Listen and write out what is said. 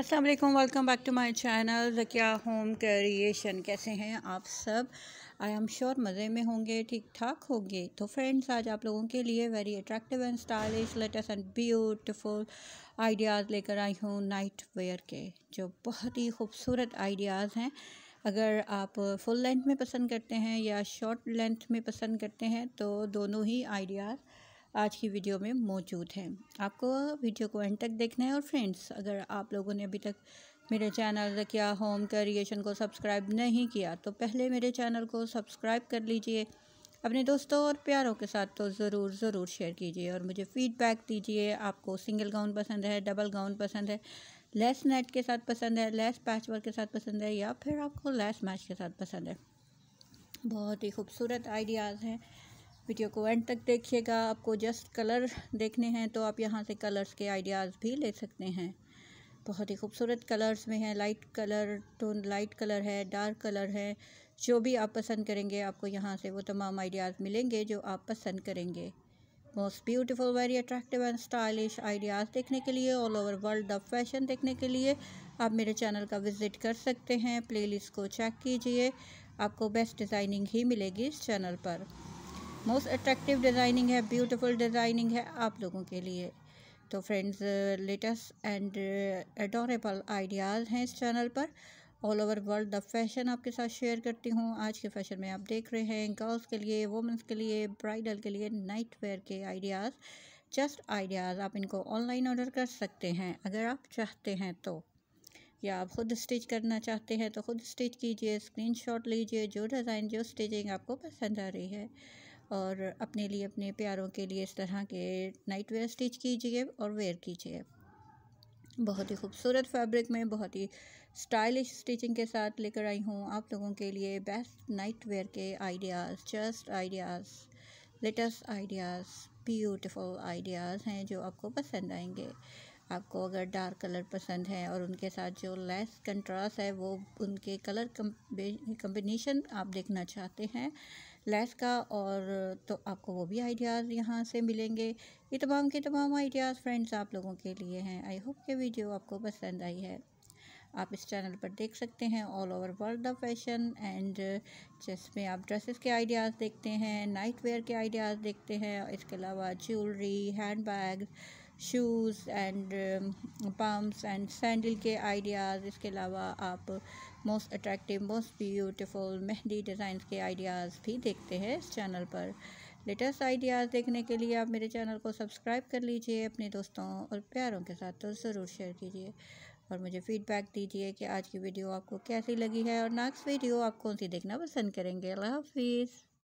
अस्सलाम वालेकुम welcome back to my channel Zakia home creation कैसे हैं आप सब आई एम श्योर मज़े में होंगे ठीक ठाक होंगे तो फ्रेंड्स आज आप लोगों के लिए very attractive and stylish latest and beautiful ideas लेकर आई हूँ नाइट वेयर के जो बहुत ही खूबसूरत आइडियाज़ हैं अगर आप फुल लेंथ में पसंद करते हैं या शॉर्ट लेंथ में पसंद करते हैं तो दोनों ही आइडियाज़ आज की वीडियो में मौजूद हैं आपको वीडियो को एंड तक देखना है और फ्रेंड्स अगर आप लोगों ने अभी तक मेरे चैनल क्या होम क्रिएशन को सब्सक्राइब नहीं किया तो पहले मेरे चैनल को सब्सक्राइब कर लीजिए अपने दोस्तों और प्यारों के साथ तो ज़रूर ज़रूर शेयर कीजिए और मुझे फीडबैक दीजिए आपको सिंगल गाउन पसंद है डबल गाउन पसंद है लेस नेट के साथ पसंद है लेस पैच वर्क के साथ पसंद है या फिर आपको लेस मैच के साथ पसंद है बहुत ही खूबसूरत आइडियाज़ हैं वीडियो को एंड तक देखिएगा आपको जस्ट कलर देखने हैं तो आप यहाँ से कलर्स के आइडियाज़ भी ले सकते हैं बहुत ही खूबसूरत कलर्स में है लाइट कलर तो लाइट कलर है डार्क कलर है जो भी आप पसंद करेंगे आपको यहाँ से वो तमाम आइडियाज़ मिलेंगे जो आप पसंद करेंगे most beautiful very attractive and stylish ideas देखने के लिए all over world of fashion देखने के लिए आप मेरे चैनल का विज़िट कर सकते हैं प्लेलिस्ट को चेक कीजिए आपको बेस्ट डिज़ाइनिंग ही मिलेगी इस चैनल पर मोस्ट अट्रैक्टिव डिज़ाइनिंग है ब्यूटीफुल डिज़ाइनिंग है आप लोगों के लिए तो friends latest and adorable ideas हैं इस चैनल पर all over world the fashion आपके साथ शेयर करती हूँ आज के फैशन में आप देख रहे हैं गर्ल्स के लिए वुमेंस के लिए ब्राइडल के लिए नाइट वेयर के आइडियाज़ जस्ट आइडियाज़ आप इनको ऑनलाइन ऑर्डर कर सकते हैं अगर आप चाहते हैं तो या आप ख़ुद स्टिच करना चाहते हैं तो ख़ुद स्टिच कीजिए स्क्रीनशॉट लीजिए जो डिज़ाइन जो स्टिचिंग आपको पसंद आ रही है और अपने लिए अपने प्यारों के लिए इस तरह के नाइट वेयर स्टिच कीजिए और वेयर कीजिए बहुत ही खूबसूरत फैब्रिक में बहुत ही स्टाइलिश स्टिचिंग के साथ लेकर आई हूँ आप लोगों के लिए बेस्ट नाइट वेयर के ideas just ideas latest ideas beautiful ideas हैं जो आपको पसंद आएंगे आपको अगर डार्क कलर पसंद है और उनके साथ जो लेस कंट्रास्ट है वो उनके कलर कम्बिनेशन आप देखना चाहते हैं लेस का और तो आपको वो भी आइडियाज़ यहाँ से मिलेंगे ये तमाम के तमाम आइडियाज़ फ्रेंड्स आप लोगों के लिए हैं आई होप ये वीडियो आपको पसंद आई है आप इस चैनल पर देख सकते हैं all over world the fashion and जिसमें आप ड्रेसेस के आइडियाज़ देखते हैं नाइट वेयर के आइडियाज़ देखते हैं इसके अलावा jewellery handbags shoes and pumps and sandal के आइडियाज़ इसके अलावा आप most attractive most beautiful mehndi design के आइडियाज़ भी देखते हैं इस चैनल पर लेटेस्ट आइडियाज़ देखने के लिए आप मेरे चैनल को सब्सक्राइब कर लीजिए अपने दोस्तों और प्यारों के साथ तो ज़रूर शेयर कीजिए और मुझे फ़ीडबैक दीजिए कि आज की वीडियो आपको कैसी लगी है और नेक्स्ट वीडियो आप कौन सी देखना पसंद करेंगे अल्लाह हाफिज़